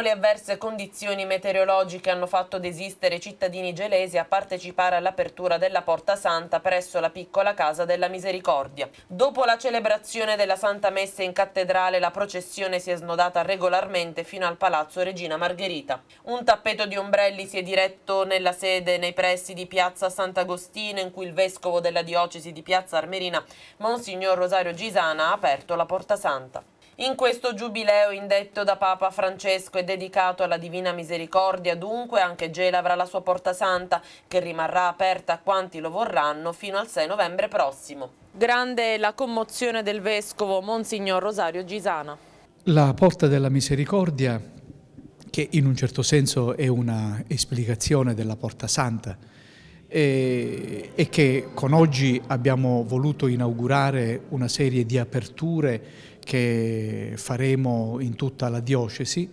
le avverse condizioni meteorologiche hanno fatto desistere i cittadini gelesi a partecipare all'apertura della Porta Santa presso la piccola Casa della Misericordia. Dopo la celebrazione della Santa Messa in cattedrale la processione si è snodata regolarmente fino al Palazzo Regina Margherita. Un tappeto di ombrelli si è diretto nella sede nei pressi di Piazza Sant'Agostino in cui il vescovo della diocesi di Piazza Armerina, Monsignor Rosario Gisana, ha aperto la Porta Santa. In questo giubileo indetto da Papa Francesco e dedicato alla Divina Misericordia, dunque anche Gela avrà la sua porta santa, che rimarrà aperta a quanti lo vorranno fino al 6 novembre prossimo. Grande la commozione del Vescovo Monsignor Rosario Gisana. La porta della misericordia, che in un certo senso è una esplicazione della porta santa, e, e che con oggi abbiamo voluto inaugurare una serie di aperture che faremo in tutta la diocesi,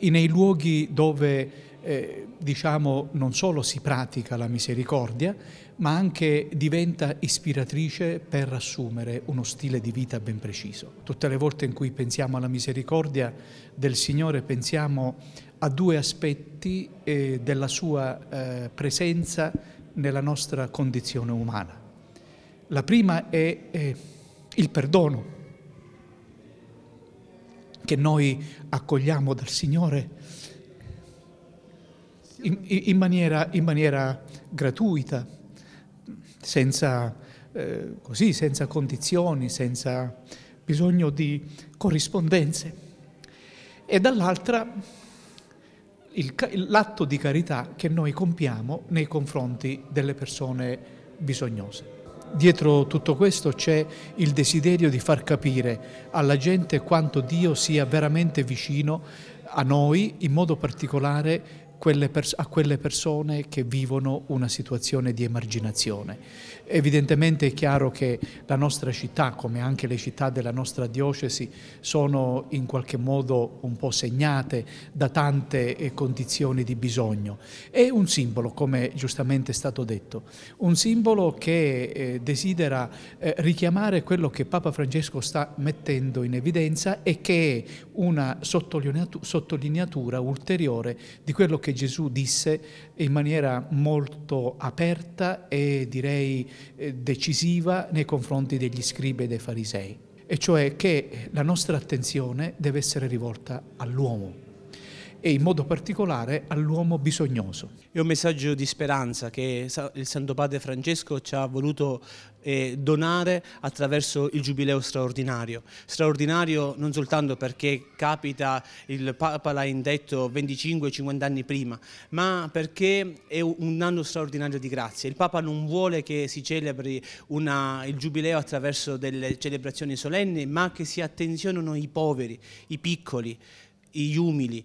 nei luoghi dove eh, diciamo, non solo si pratica la misericordia, ma anche diventa ispiratrice per assumere uno stile di vita ben preciso. Tutte le volte in cui pensiamo alla misericordia del Signore pensiamo a due aspetti eh, della sua eh, presenza nella nostra condizione umana. La prima è eh, il perdono, che noi accogliamo dal Signore in, in, maniera, in maniera, gratuita, senza, eh, così, senza condizioni, senza bisogno di corrispondenze. E dall'altra il, l'atto di carità che noi compiamo nei confronti delle persone bisognose. Dietro tutto questo c'è il desiderio di far capire alla gente quanto Dio sia veramente vicino a noi, in modo particolare quelle a quelle persone che vivono una situazione di emarginazione. Evidentemente è chiaro che la nostra città, come anche le città della nostra diocesi, sono in qualche modo un po' segnate da tante eh, condizioni di bisogno. È un simbolo, come giustamente è stato detto, un simbolo che eh, desidera eh, richiamare quello che Papa Francesco sta mettendo in evidenza e che è una sottolineatura ulteriore di quello che che Gesù disse in maniera molto aperta e direi eh, decisiva nei confronti degli scribi e dei farisei, e cioè che la nostra attenzione deve essere rivolta all'uomo e in modo particolare all'uomo bisognoso. È un messaggio di speranza che il Santo Padre Francesco ci ha voluto e donare attraverso il Giubileo straordinario. Straordinario non soltanto perché capita, il Papa l'ha indetto 25-50 anni prima, ma perché è un anno straordinario di grazia. Il Papa non vuole che si celebri una, il Giubileo attraverso delle celebrazioni solenni, ma che si attenzionino i poveri, i piccoli, gli umili.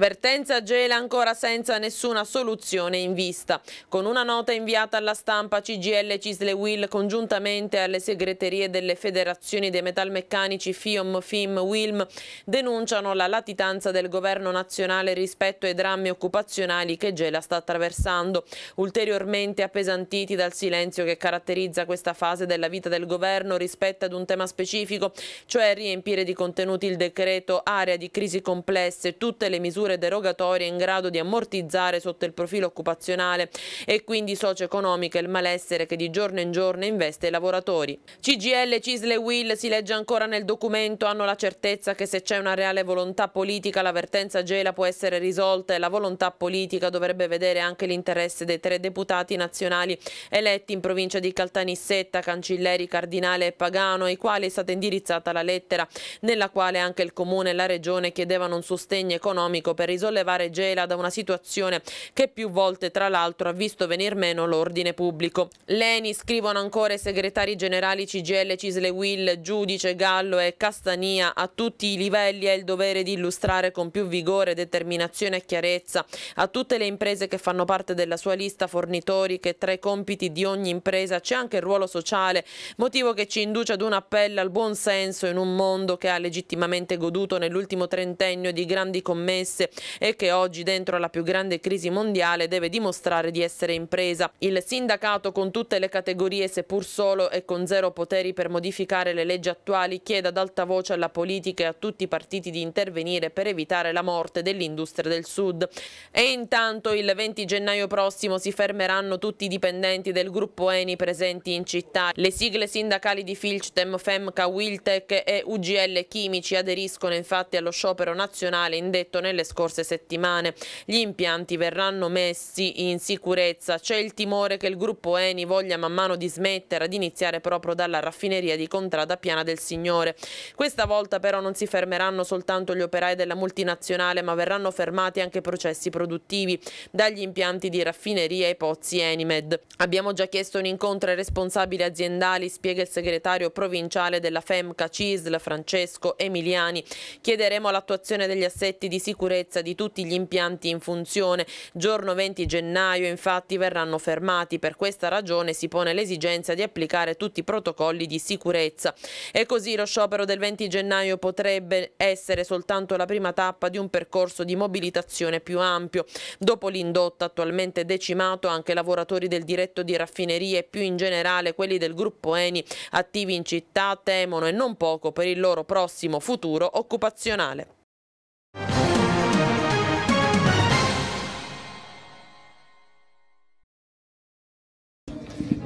Vertenza Gela ancora senza nessuna soluzione in vista. Con una nota inviata alla stampa CGL Cisle Will congiuntamente alle segreterie delle federazioni dei metalmeccanici FIOM, FIM, WILM denunciano la latitanza del governo nazionale rispetto ai drammi occupazionali che Gela sta attraversando, ulteriormente appesantiti dal silenzio che caratterizza questa fase della vita del governo rispetto ad un tema specifico, cioè riempire di contenuti il decreto area di crisi complesse, tutte le misure misure derogatorie in grado di ammortizzare sotto il profilo occupazionale e quindi socio-economico il malessere che di giorno in giorno investe i lavoratori. CGL, Cisle e Will, si legge ancora nel documento, hanno la certezza che se c'è una reale volontà politica l'avvertenza Gela può essere risolta e la volontà politica dovrebbe vedere anche l'interesse dei tre deputati nazionali eletti in provincia di Caltanissetta, Cancilleri, Cardinale e Pagano, ai quali è stata indirizzata la lettera nella quale anche il Comune e la Regione chiedevano un sostegno economico politico ecco, per risollevare Gela da una situazione che più volte tra l'altro ha visto venir meno l'ordine pubblico. Leni scrivono ancora i segretari generali CGL, Cisle Will, Giudice, Gallo e Castania a tutti i livelli ha il dovere di illustrare con più vigore, determinazione e chiarezza a tutte le imprese che fanno parte della sua lista fornitori che tra i compiti di ogni impresa c'è anche il ruolo sociale, motivo che ci induce ad un appello al buon senso in un mondo che ha legittimamente goduto nell'ultimo trentennio di grandi commesse stesse e che oggi dentro la più grande crisi mondiale deve dimostrare di essere impresa. Il sindacato con tutte le categorie seppur solo e con zero poteri per modificare le leggi attuali chiede ad alta voce alla politica e a tutti i partiti di intervenire per evitare la morte dell'industria del sud. E intanto il 20 gennaio prossimo si fermeranno tutti i dipendenti del gruppo Eni presenti in città. Le sigle sindacali di Filchtem, Femca, Wiltec e UGL Chimici aderiscono infatti allo sciopero nazionale indetto nelle scorse settimane. Gli impianti verranno messi in sicurezza. C'è il timore che il gruppo Eni voglia man mano dismettere ad iniziare proprio dalla raffineria di Contrada Piana del Signore. Questa volta però non si fermeranno soltanto gli operai della multinazionale ma verranno fermati anche processi produttivi dagli impianti di raffineria e pozzi Enimed. Abbiamo già chiesto un incontro ai responsabili aziendali, spiega il segretario provinciale della FEMCA CISL Francesco Emiliani. Chiederemo l'attuazione degli assetti di sicurezza sicurezza di tutti gli impianti in funzione. Giorno 20 gennaio infatti verranno fermati. Per questa ragione si pone l'esigenza di applicare tutti i protocolli di sicurezza. E così lo sciopero del 20 gennaio potrebbe essere soltanto la prima tappa di un percorso di mobilitazione più ampio. Dopo l'indotto attualmente decimato anche lavoratori del diretto di raffinerie e più in generale quelli del gruppo Eni attivi in città temono e non poco per il loro prossimo futuro occupazionale.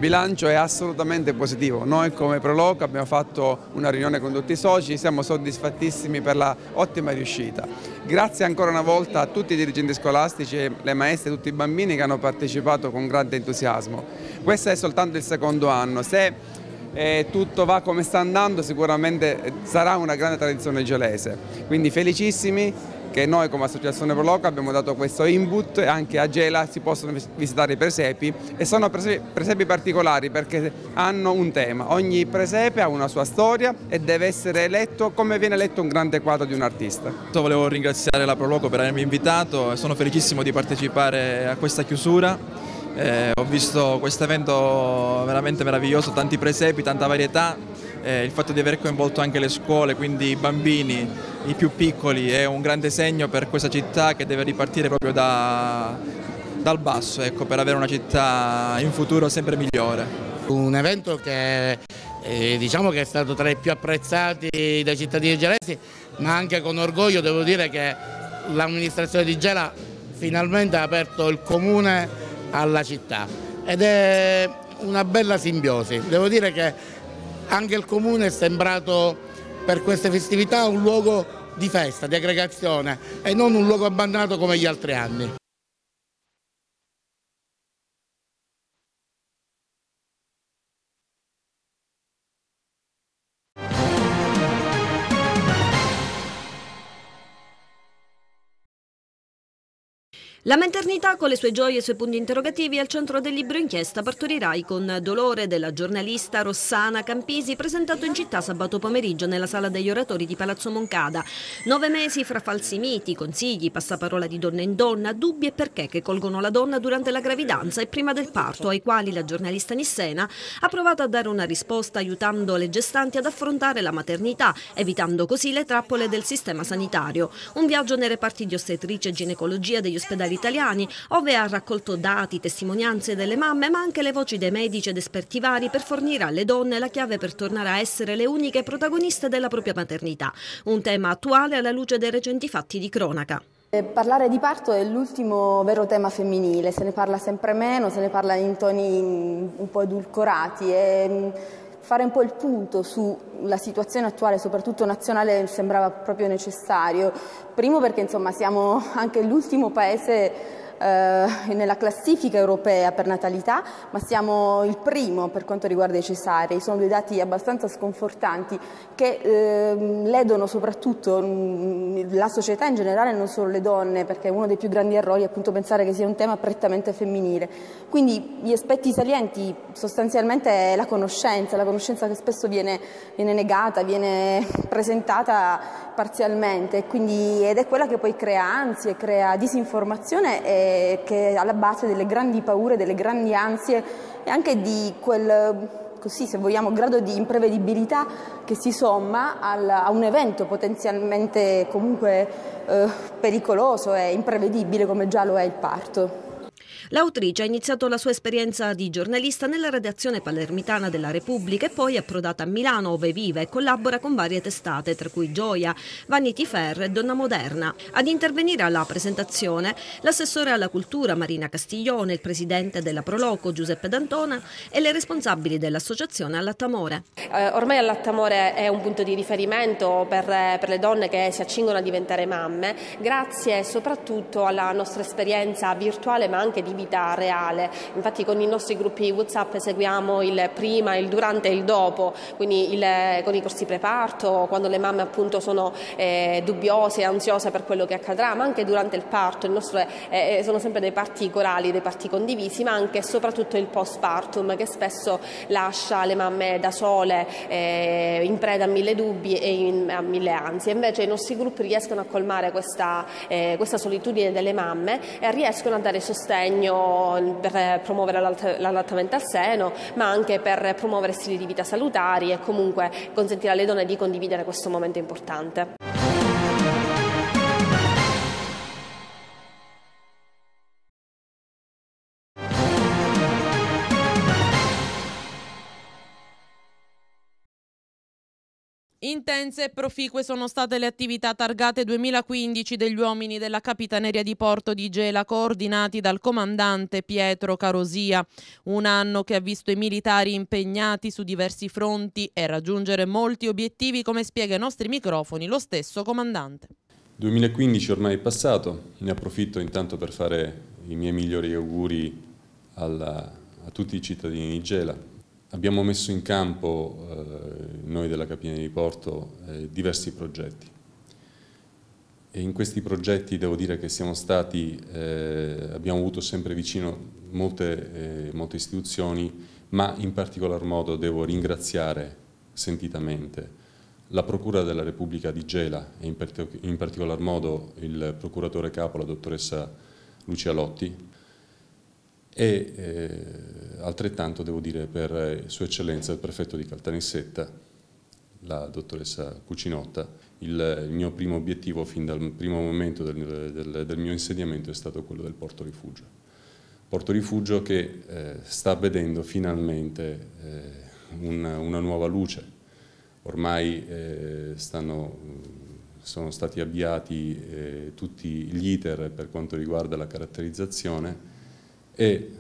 bilancio è assolutamente positivo. Noi come Proloc abbiamo fatto una riunione con tutti i soci, siamo soddisfattissimi per la ottima riuscita. Grazie ancora una volta a tutti i dirigenti scolastici, le maestre e tutti i bambini che hanno partecipato con grande entusiasmo. Questo è soltanto il secondo anno. Se e eh, tutto va come sta andando sicuramente eh, sarà una grande tradizione giolese. Quindi felicissimi che noi come associazione Proloco abbiamo dato questo input anche a Gela si possono visitare i presepi e sono presepi, presepi particolari perché hanno un tema, ogni presepe ha una sua storia e deve essere letto come viene letto un grande quadro di un artista. Volevo ringraziare la Proloco per avermi invitato e sono felicissimo di partecipare a questa chiusura eh, ho visto questo evento veramente meraviglioso, tanti presepi, tanta varietà, eh, il fatto di aver coinvolto anche le scuole, quindi i bambini, i più piccoli, è un grande segno per questa città che deve ripartire proprio da, dal basso ecco, per avere una città in futuro sempre migliore. Un evento che eh, diciamo che è stato tra i più apprezzati dai cittadini gelesi, ma anche con orgoglio devo dire che l'amministrazione di Gela finalmente ha aperto il comune alla città ed è una bella simbiosi. Devo dire che anche il comune è sembrato per queste festività un luogo di festa, di aggregazione e non un luogo abbandonato come gli altri anni. La maternità con le sue gioie e i suoi punti interrogativi al centro del libro inchiesta Partorirai con dolore della giornalista Rossana Campisi presentato in città sabato pomeriggio nella sala degli oratori di Palazzo Moncada. Nove mesi fra falsi miti, consigli, passaparola di donna in donna, dubbi e perché che colgono la donna durante la gravidanza e prima del parto ai quali la giornalista Nissena ha provato a dare una risposta aiutando le gestanti ad affrontare la maternità, evitando così le trappole del sistema sanitario. Un viaggio nei reparti di ostetricia e ginecologia degli ospedali italiani, ove ha raccolto dati, testimonianze delle mamme, ma anche le voci dei medici ed esperti vari per fornire alle donne la chiave per tornare a essere le uniche protagoniste della propria maternità. Un tema attuale alla luce dei recenti fatti di cronaca. Eh, parlare di parto è l'ultimo vero tema femminile, se ne parla sempre meno, se ne parla in toni un po' edulcorati. E fare un po' il punto sulla situazione attuale, soprattutto nazionale, sembrava proprio necessario. Primo perché insomma, siamo anche l'ultimo paese eh, nella classifica europea per natalità, ma siamo il primo per quanto riguarda i cesarei. Sono due dati abbastanza sconfortanti che eh, ledono soprattutto mm, la società in generale, non solo le donne, perché uno dei più grandi errori è appunto pensare che sia un tema prettamente femminile. Quindi gli aspetti salienti sostanzialmente è la conoscenza, la conoscenza che spesso viene, viene negata, viene presentata parzialmente quindi, ed è quella che poi crea ansie, crea disinformazione e che, è alla base delle grandi paure, delle grandi ansie e anche di quel così, se vogliamo, grado di imprevedibilità che si somma al, a un evento potenzialmente comunque eh, pericoloso e imprevedibile come già lo è il parto. L'autrice ha iniziato la sua esperienza di giornalista nella redazione palermitana della Repubblica e poi è approdata a Milano dove vive e collabora con varie testate, tra cui Gioia, Vanity Fair e Donna Moderna. Ad intervenire alla presentazione l'assessore alla cultura Marina Castiglione, il presidente della Proloco Giuseppe D'Antona e le responsabili dell'associazione Allattamore. Eh, ormai Allattamore è un punto di riferimento per, per le donne che si accingono a diventare mamme, grazie soprattutto alla nostra esperienza virtuale ma anche di vita reale. Infatti con i nostri gruppi WhatsApp seguiamo il prima, il durante e il dopo, quindi il, con i corsi preparto, quando le mamme appunto sono eh, dubbiose, ansiose per quello che accadrà, ma anche durante il parto. Il nostro eh, sono sempre dei parti corali, dei parti condivisi, ma anche e soprattutto il post partum che spesso lascia le mamme da sole, eh, in preda a mille dubbi e in, a mille ansie. Invece i nostri gruppi riescono a colmare questa, eh, questa solitudine delle mamme e riescono a dare sostegno impegno per promuovere l'allattamento al seno, ma anche per promuovere stili di vita salutari e comunque consentire alle donne di condividere questo momento importante. Intense e proficue sono state le attività targate 2015 degli uomini della Capitaneria di Porto di Gela, coordinati dal comandante Pietro Carosia. Un anno che ha visto i militari impegnati su diversi fronti e raggiungere molti obiettivi, come spiega ai nostri microfoni lo stesso comandante. 2015 ormai è passato, ne approfitto intanto per fare i miei migliori auguri alla, a tutti i cittadini di Gela abbiamo messo in campo eh, noi della Capina di Porto eh, diversi progetti e in questi progetti devo dire che siamo stati, eh, abbiamo avuto sempre vicino molte, eh, molte, istituzioni ma in particolar modo devo ringraziare sentitamente la Procura della Repubblica di Gela e in, partic in particolar modo il procuratore capo, la dottoressa Lucia Lotti e eh, altrettanto devo dire per eh, Sua Eccellenza il prefetto di Caltanissetta, la dottoressa Cucinotta. Eh, il, mio primo obiettivo fin dal primo momento del, del, del, mio insediamento è stato quello del porto rifugio. Porto rifugio che eh, sta vedendo finalmente eh, una, una, nuova luce. Ormai eh, stanno mm, sono stati avviati eh, tutti gli iter per quanto riguarda la caratterizzazione e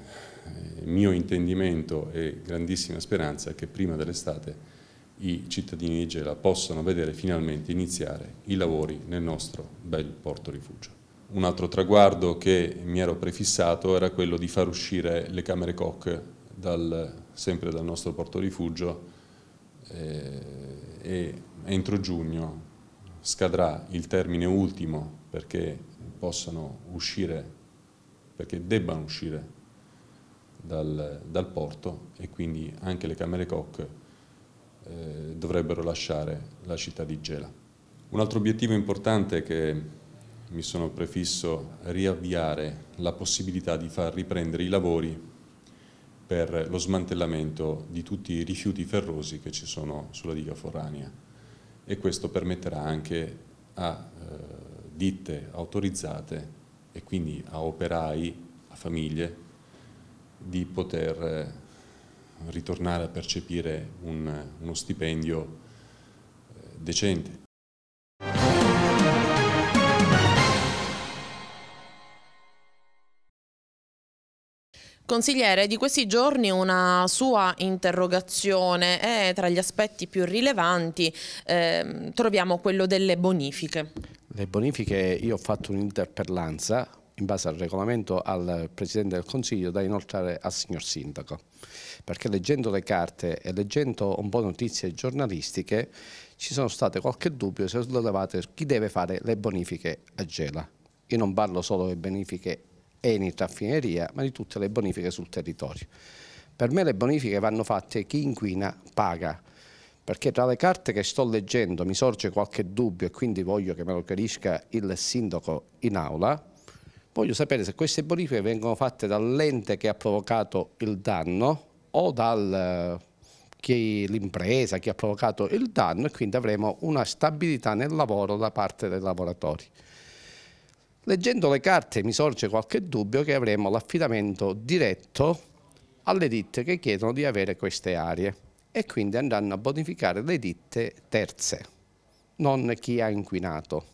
eh, mio intendimento e grandissima speranza è che prima dell'estate i cittadini di Gela possano vedere finalmente iniziare i lavori nel nostro bel porto rifugio. Un altro traguardo che mi ero prefissato era quello di far uscire le camere coc dal, sempre dal nostro porto rifugio eh, e entro giugno scadrà il termine ultimo perché possano uscire, perché debbano uscire dal, dal porto e quindi anche le camere COC eh, dovrebbero lasciare la città di Gela. Un altro obiettivo importante che mi sono prefisso è riavviare la possibilità di far riprendere i lavori per lo smantellamento di tutti i rifiuti ferrosi che ci sono sulla diga forranea e questo permetterà anche a eh, ditte autorizzate e quindi a operai, a famiglie di poter eh, ritornare a percepire un, uno stipendio eh, decente. Consigliere, di questi giorni una sua interrogazione e tra gli aspetti più rilevanti eh, troviamo quello delle bonifiche. Le bonifiche, io ho fatto un'interpellanza in base al regolamento al Presidente del Consiglio da inoltrare al signor Sindaco, perché leggendo le carte e leggendo un po' notizie giornalistiche ci sono state qualche dubbio se sollevate chi deve fare le bonifiche a Gela. Io non parlo solo delle bonifiche Eni Raffineria, ma di tutte le bonifiche sul territorio. Per me le bonifiche vanno fatte chi inquina paga, perché tra le carte che sto leggendo mi sorge qualche dubbio e quindi voglio che me lo chiarisca il sindaco in aula, Voglio sapere se queste bonifiche vengono fatte dall'ente che ha provocato il danno o dal eh, l'impresa, chi ha provocato il danno e quindi avremo una stabilità nel lavoro da parte dei lavoratori. Leggendo le carte mi sorge qualche dubbio che avremo l'affidamento diretto alle ditte che chiedono di avere queste aree e quindi andranno a bonificare le ditte terze, non chi ha inquinato.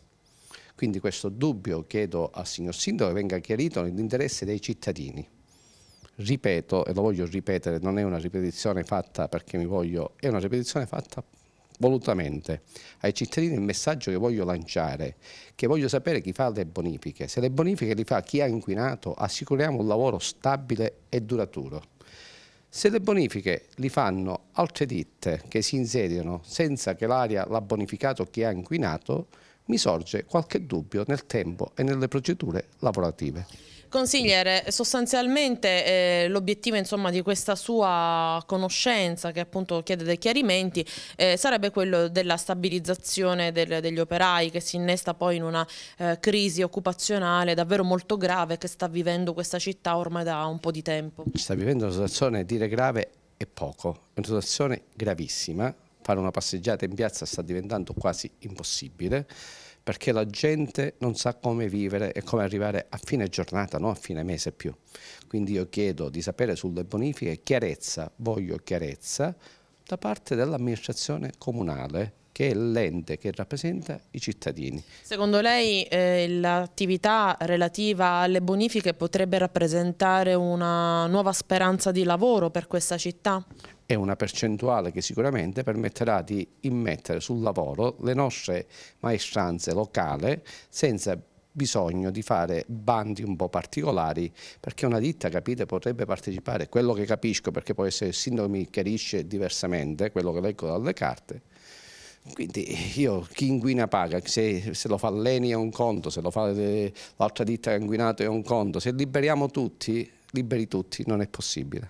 Quindi questo dubbio chiedo al signor Sindaco che venga chiarito nell'interesse dei cittadini. Ripeto, e lo voglio ripetere, non è una ripetizione fatta perché mi voglio, è una ripetizione fatta volutamente ai cittadini il messaggio che voglio lanciare, che voglio sapere chi fa le bonifiche. Se le bonifiche le fa chi ha inquinato, assicuriamo un lavoro stabile e duraturo. Se le bonifiche li fanno altre ditte che si insediano senza che l'aria l'ha bonificato chi ha inquinato, mi sorge qualche dubbio nel tempo e nelle procedure lavorative. Consigliere, sostanzialmente eh, l'obiettivo di questa sua conoscenza che appunto chiede dei chiarimenti eh, sarebbe quello della stabilizzazione del, degli operai che si innesta poi in una eh, crisi occupazionale davvero molto grave che sta vivendo questa città ormai da un po' di tempo. Sta vivendo una situazione dire grave è poco, è una situazione gravissima fare una passeggiata in piazza sta diventando quasi impossibile perché la gente non sa come vivere e come arrivare a fine giornata, non a fine mese più. Quindi io chiedo di sapere sulle bonifiche chiarezza, voglio chiarezza da parte dell'amministrazione comunale che è l'ente che rappresenta i cittadini. Secondo lei eh, l'attività relativa alle bonifiche potrebbe rappresentare una nuova speranza di lavoro per questa città? È una percentuale che sicuramente permetterà di immettere sul lavoro le nostre maestranze locali senza bisogno di fare bandi un po' particolari perché una ditta capite potrebbe partecipare quello che capisco perché può essere il sindaco mi chiarisce diversamente quello che leggo dalle carte quindi io, chi inquina paga, se, se lo fa l'ENI è un conto, se lo fa eh, l'altra ditta che è un conto, se liberiamo tutti, liberi tutti, non è possibile.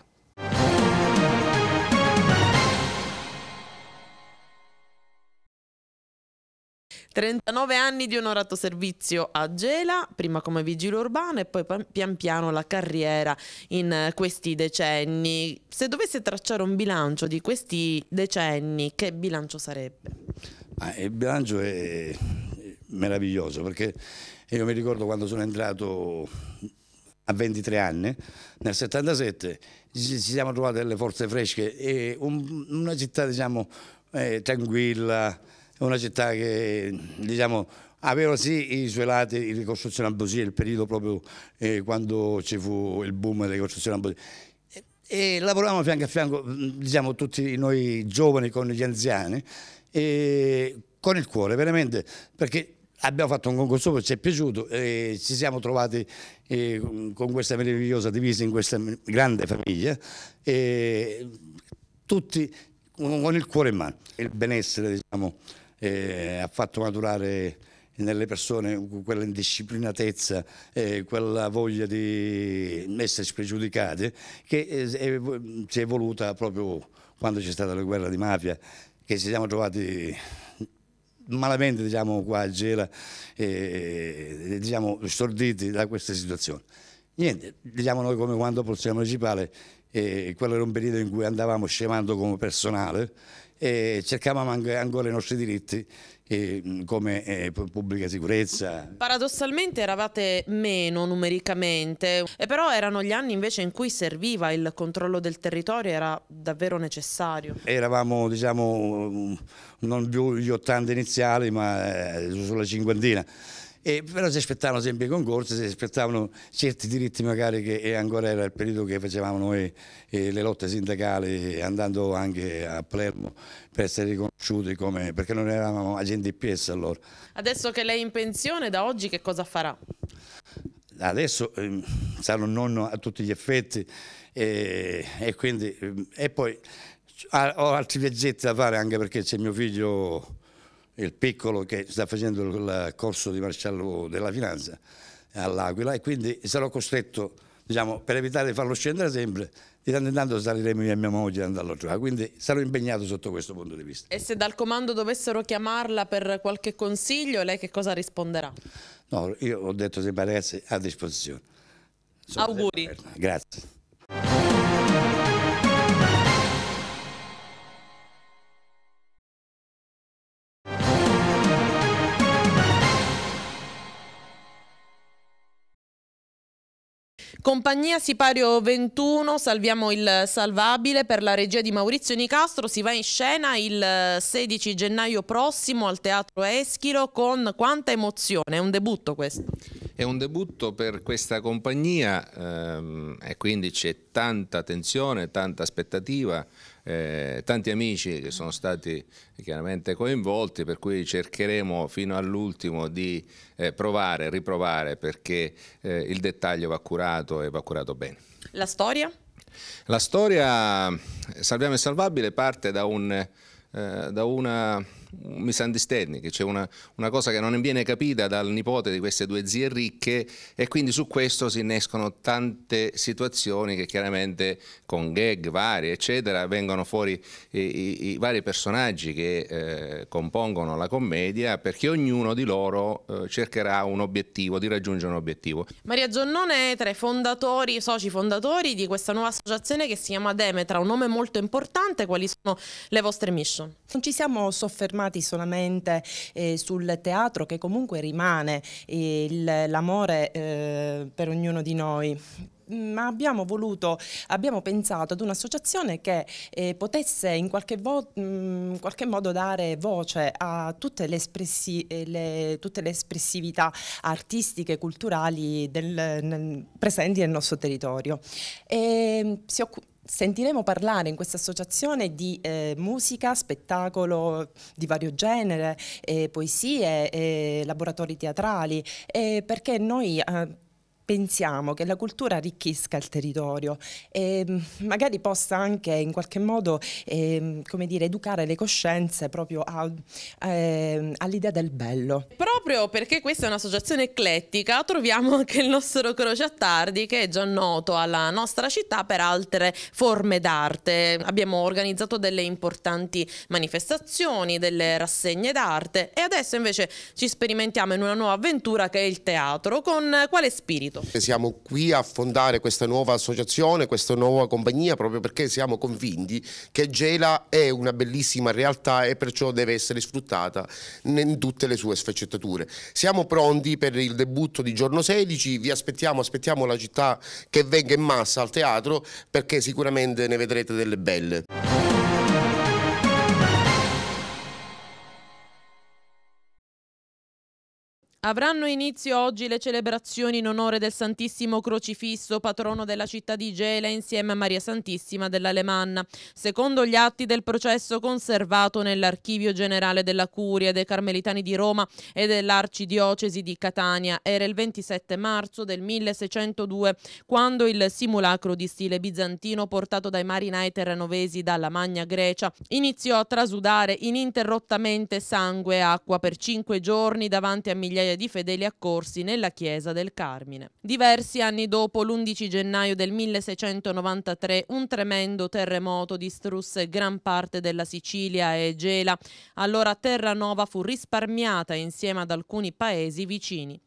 39 anni di onorato servizio a Gela, prima come vigile urbano e poi pian piano la carriera in eh, questi decenni. Se dovesse tracciare un bilancio di questi decenni, che bilancio sarebbe? il bilancio è meraviglioso perché io mi ricordo quando sono entrato a 23 anni, nel 77, ci siamo trovate delle forze fresche e un, una città diciamo eh, tranquilla, è una città che diciamo, aveva sì i suoi lati di ricostruzione abusiva, il periodo proprio eh, quando ci fu il boom della ricostruzione abusiva. E, lavoravamo fianco a fianco, diciamo, tutti noi giovani con gli anziani, con il cuore, veramente, perché abbiamo fatto un concorso che ci è piaciuto e ci siamo trovati eh, con questa meravigliosa divisa in questa grande famiglia tutti con il cuore in mano il benessere diciamo eh, ha fatto maturare nelle persone quella indisciplinatezza, eh, quella voglia di essere spregiudicate che è, si è evoluta proprio quando c'è stata la guerra di mafia, che ci siamo trovati malamente diciamo, qua a Gela, eh, diciamo, storditi da questa situazione. Niente, diciamo noi come quando Polizia Municipale, eh, quello era un periodo in cui andavamo scemando come personale e cercavamo ancora i nostri diritti mm, come eh, pubblica sicurezza. Paradossalmente eravate meno numericamente, però erano gli anni invece in cui serviva il controllo del territorio, era davvero necessario. Eravamo diciamo mm, non più gli 80 iniziali ma eh, sulla cinquantina. E però si aspettavano sempre i concorsi, si aspettavano certi diritti magari che ancora era il periodo che facevamo noi eh, le lotte sindacali andando anche a Palermo per essere riconosciuti come, perché non eravamo agenti PS allora. Adesso che lei è in pensione da oggi che cosa farà? Adesso eh, sarò nonno a tutti gli effetti eh, e, quindi, ehm, e poi ho altri viaggetti da fare anche perché c'è mio figlio il piccolo che sta facendo il corso di maresciallo della finanza all'Aquila e quindi sarò costretto, diciamo, per evitare di farlo scendere sempre, di tanto in tanto saliremo io e mia moglie andando giù, quindi sarò impegnato sotto questo punto di vista. E se dal comando dovessero chiamarla per qualche consiglio, lei che cosa risponderà? No, io ho detto sempre ragazzi a disposizione. Sono auguri. Grazie. Compagnia Sipario 21, salviamo il salvabile per la regia di Maurizio Nicastro, si va in scena il 16 eh, gennaio prossimo al Teatro Eschilo con quanta emozione, è un debutto questo? È un debutto per questa compagnia ehm, e quindi c'è tanta tensione, tanta aspettativa, eh, tanti amici che sono stati chiaramente coinvolti, per cui cercheremo fino all'ultimo di eh, provare, riprovare, perché eh, il dettaglio va curato e va curato bene. La storia? La storia eh, Salviamo e Salvabile parte da, un, eh, da una un misunderstanding, c'è cioè una, una, cosa che non viene capita dal nipote di queste due zie ricche e quindi su questo si innescono tante situazioni che chiaramente con gag vari eccetera vengono fuori i, i, i vari personaggi che eh, compongono la commedia perché ognuno di loro eh, cercherà un obiettivo, di raggiungere un obiettivo. Maria Giannone è tra i fondatori, soci fondatori di questa nuova associazione che si chiama Demetra, un nome molto importante, quali sono le vostre mission? Non ci siamo soffermati fermati solamente eh, sul teatro che comunque rimane eh, l'amore eh, per ognuno di noi mm, ma abbiamo voluto, abbiamo pensato ad un'associazione che eh, potesse in qualche, mh, mm, qualche, modo dare voce a tutte le, espressi eh, le, tutte le espressività artistiche, culturali del, nel, presenti nel nostro territorio. E ehm, si, sentiremo parlare in questa associazione di eh, musica, spettacolo di vario genere, eh, poesie, eh, laboratori teatrali, eh, perché noi eh, pensiamo che la cultura arricchisca il territorio e mm, magari possa anche in qualche modo eh, dire, educare le coscienze proprio eh, all'idea del bello. Proprio perché questa è un'associazione eclettica troviamo anche il nostro Croce a Tardi che è già noto alla nostra città per altre forme d'arte. Abbiamo organizzato delle importanti manifestazioni, delle rassegne d'arte e adesso invece ci sperimentiamo in una nuova avventura che è il teatro con quale spirito? Siamo qui a fondare questa nuova associazione, questa nuova compagnia proprio perché siamo convinti che Gela è una bellissima realtà e perciò deve essere sfruttata in tutte le sue sfaccettature. Siamo pronti per il debutto di giorno 16, vi aspettiamo, aspettiamo la città che venga in massa al teatro perché sicuramente ne vedrete delle belle. Avranno inizio oggi le celebrazioni in onore del Santissimo Crocifisso, patrono della città di Gela, insieme a Maria Santissima dell'Alemanna, secondo gli atti del processo conservato nell'Archivio Generale della Curia dei Carmelitani di Roma e dell'Arcidiocesi di Catania. Era il 27 marzo del 1602, quando il simulacro di stile bizantino portato dai marinai terranovesi dalla Magna Grecia iniziò a trasudare ininterrottamente sangue e acqua per cinque giorni davanti a migliaia di fedeli accorsi nella chiesa del Carmine. Diversi anni dopo, l'11 gennaio del 1693, un tremendo terremoto distrusse gran parte della Sicilia e Gela. Allora Terranova fu risparmiata insieme ad alcuni paesi vicini.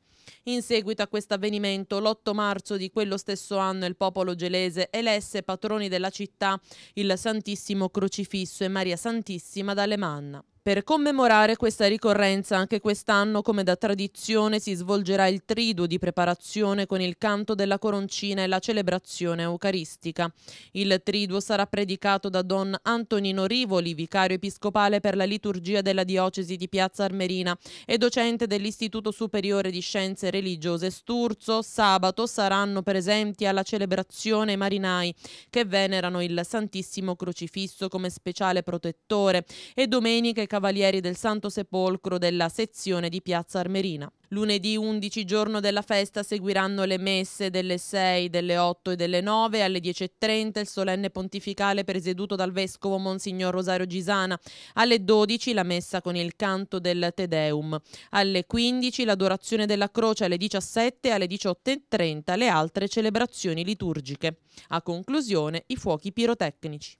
In seguito a questo avvenimento, l'8 marzo di quello stesso anno il popolo gelese elesse patroni della città il Santissimo Crocifisso e Maria Santissima d'Alemanna. Per commemorare questa ricorrenza anche quest'anno, come da tradizione, si svolgerà il triduo di preparazione con il canto della coroncina e la celebrazione eucaristica. Il triduo sarà predicato da Don Antonino Rivoli, vicario episcopale per la liturgia della diocesi di Piazza Armerina e docente dell'Istituto Superiore di Scienze Religiose Sturzo. Sabato saranno presenti alla celebrazione i marinai che venerano il Santissimo Crocifisso come speciale protettore e domenica Cavalieri del Santo Sepolcro della sezione di Piazza Armerina. Lunedì 11 giorno della festa seguiranno le messe delle 6, delle 8 e delle 9 alle 10.30 il solenne pontificale presieduto dal vescovo Monsignor Rosario Gisana, alle 12 la messa con il canto del Tedeum, alle 15 l'adorazione della croce, alle 17 e alle 18.30 le altre celebrazioni liturgiche. A conclusione i fuochi pirotecnici.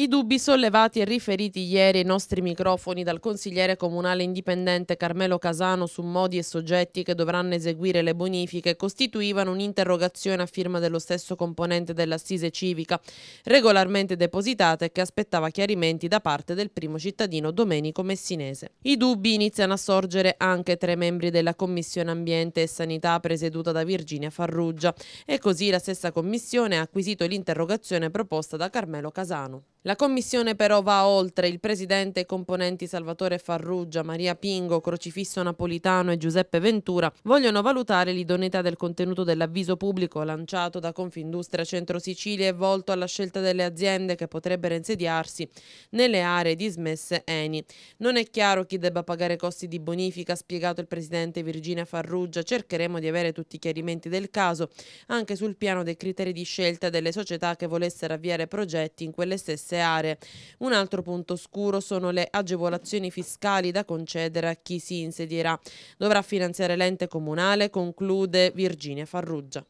I dubbi sollevati e riferiti ieri ai nostri microfoni dal consigliere comunale indipendente Carmelo Casano su modi e soggetti che dovranno eseguire le bonifiche costituivano un'interrogazione a firma dello stesso componente dell'assise civica, regolarmente depositata e che aspettava chiarimenti da parte del primo cittadino Domenico Messinese. I dubbi iniziano a sorgere anche tra i membri della Commissione Ambiente e Sanità presieduta da Virginia Farruggia e così la stessa commissione ha acquisito l'interrogazione proposta da Carmelo Casano. La commissione però va oltre. Il presidente e i componenti Salvatore Farrugia, Maria Pingo, Crocifisso Napolitano e Giuseppe Ventura vogliono valutare l'idoneità del contenuto dell'avviso pubblico lanciato da Confindustria Centro Sicilia e volto alla scelta delle aziende che potrebbero insediarsi nelle aree dismesse ENI. Non è chiaro chi debba pagare costi di bonifica, ha spiegato il presidente Virginia Farrugia. Cercheremo di avere tutti i chiarimenti del caso, anche sul piano dei criteri di scelta delle società che volessero avviare progetti in quelle stesse diverse aree. Un altro punto scuro sono le agevolazioni fiscali da concedere a chi si insedierà. Dovrà finanziare l'ente comunale, conclude Virginia Farrugia.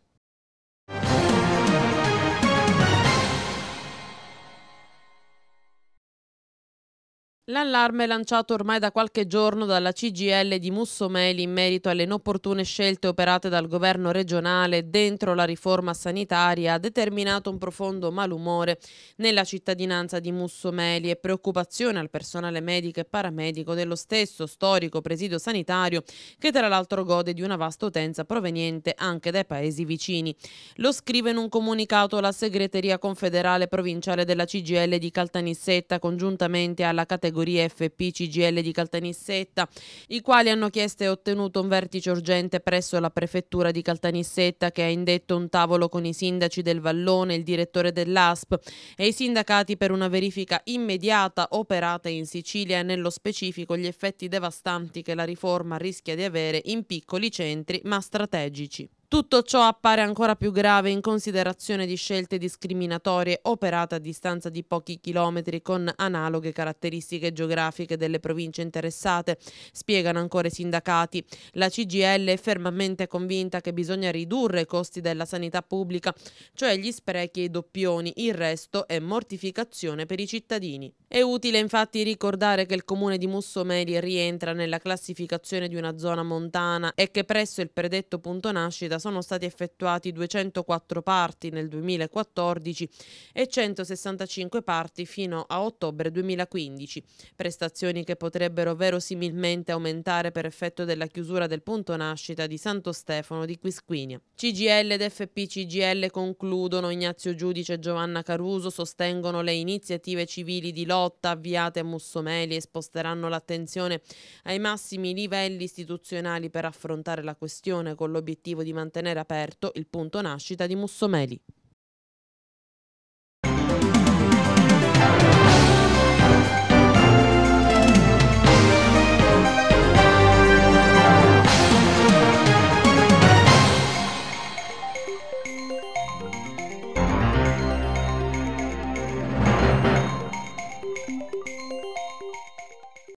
L'allarme lanciato ormai da qualche giorno dalla CGL di Mussomeli in merito alle inopportune scelte operate dal governo regionale dentro la riforma sanitaria ha determinato un profondo malumore nella cittadinanza di Mussomeli e preoccupazione al personale medico e paramedico dello stesso storico presidio sanitario che tra l'altro gode di una vasta utenza proveniente anche dai paesi vicini. Lo scrive in un comunicato la segreteria confederale provinciale della CGL di Caltanissetta congiuntamente alla categoria categorie FP-CGL di Caltanissetta, i quali hanno chiesto e ottenuto un vertice urgente presso la prefettura di Caltanissetta che ha indetto un tavolo con i sindaci del Vallone, il direttore dell'ASP e i sindacati per una verifica immediata operata in Sicilia e nello specifico gli effetti devastanti che la riforma rischia di avere in piccoli centri ma strategici. Tutto ciò appare ancora più grave in considerazione di scelte discriminatorie operate a distanza di pochi chilometri con analoghe caratteristiche geografiche delle province interessate, spiegano ancora i sindacati. La CGL è fermamente convinta che bisogna ridurre i costi della sanità pubblica, cioè gli sprechi e i doppioni, il resto è mortificazione per i cittadini. È utile infatti ricordare che il comune di Mussomeli rientra nella classificazione di una zona montana e che presso il predetto punto nascita sono stati effettuati 204 parti nel 2014 e 165 parti fino a ottobre 2015, prestazioni che potrebbero verosimilmente aumentare per effetto della chiusura del punto nascita di Santo Stefano di Quisquinia. CGL ed FPCGL concludono, Ignazio Giudice e Giovanna Caruso sostengono le iniziative civili di lotta avviate a Mussomeli e sposteranno l'attenzione ai massimi livelli istituzionali per affrontare la questione con l'obiettivo di mantenere mantenere aperto il punto nascita di Mussomeli.